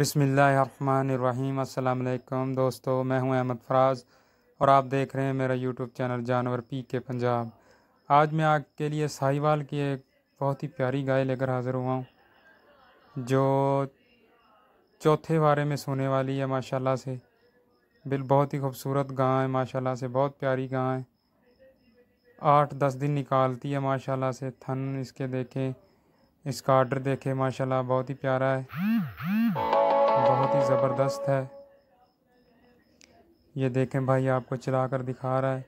बिसमीम् अल्लाम दोस्तों मैं हूं अहमद फराज और आप देख रहे हैं मेरा यूट्यूब चैनल जानवर पी के पंजाब आज मैं आपके लिए साहिवाल की एक बहुत ही प्यारी गाय लेकर हाज़िर हुआ हूं जो चौथे बारे में सोने वाली है माशाल्लाह से बिल बहुत ही खूबसूरत गाय है माशाल्लाह से बहुत प्यारी गाय है आठ दस दिन निकालती है माशाल्लाह से थन इसके देखें इसका आर्डर देखें माशाल्लाह बहुत ही प्यारा है बहुत ही ज़बरदस्त है ये देखें भाई आपको चला कर दिखा रहा है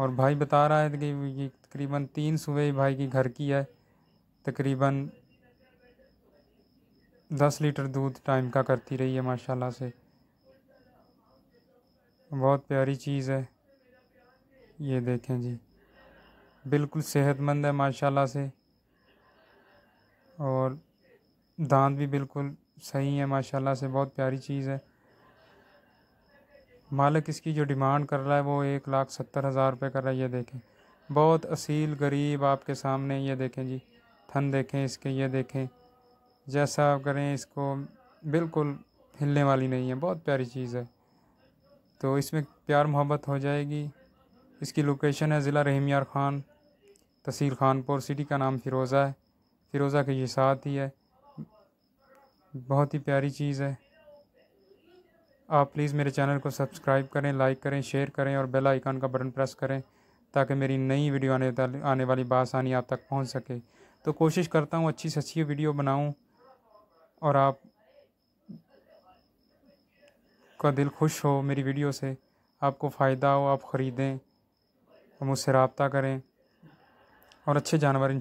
और भाई बता रहा है कि ये तकरीबन तीन सुबह भाई की घर की है तकरीबन दस लीटर दूध टाइम का करती रही है माशाल्लाह से बहुत प्यारी चीज़ है ये देखें जी बिल्कुल सेहतमंद है माशाल्लाह से और दांत भी बिल्कुल सही है माशाल्लाह से बहुत प्यारी चीज़ है मालिक इसकी जो डिमांड कर रहा है वो एक लाख सत्तर हज़ार रुपये कर रहा है ये देखें बहुत असील गरीब आपके सामने ये देखें जी थन देखें इसके ये देखें जैसा आप करें इसको बिल्कुल हिलने वाली नहीं है बहुत प्यारी चीज़ है तो इसमें प्यार मोहब्बत हो जाएगी इसकी लोकेशन है ज़िला यार ख़ान तहसील खानपुर सिटी का नाम फिरोज़ा है फिरोज़ा का ये साथ ही है बहुत ही प्यारी चीज़ है आप प्लीज़ मेरे चैनल को सब्सक्राइब करें लाइक करें शेयर करें और बेल आइकन का बटन प्रेस करें ताकि मेरी नई वीडियो आने आने वाली बासानी आप तक पहुंच सके तो कोशिश करता हूं अच्छी से अच्छी वीडियो बनाऊं और आप का दिल खुश हो मेरी वीडियो से आपको फ़ायदा हो आप ख़रीदें और मुझसे रबता करें और अच्छे जानवर इन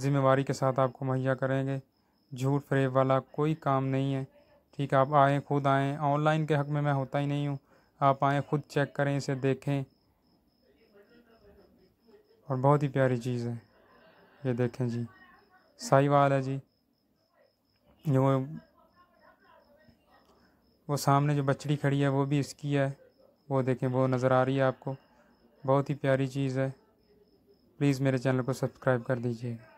ज़िम्मेवारी के साथ आपको मुहैया करेंगे झूठ फ्रेब वाला कोई काम नहीं है ठीक है आप आएँ खुद आएँ ऑनलाइन के हक़ में मैं होता ही नहीं हूँ आप आएँ खुद चेक करें इसे देखें और बहुत ही प्यारी चीज़ है ये देखें जी साहिवाल है जी जो वो सामने जो बछड़ी खड़ी है वो भी इसकी है वो देखें वो नज़र आ रही है आपको बहुत ही प्यारी चीज़ है प्लीज़ मेरे चैनल को सब्सक्राइब कर दीजिएगा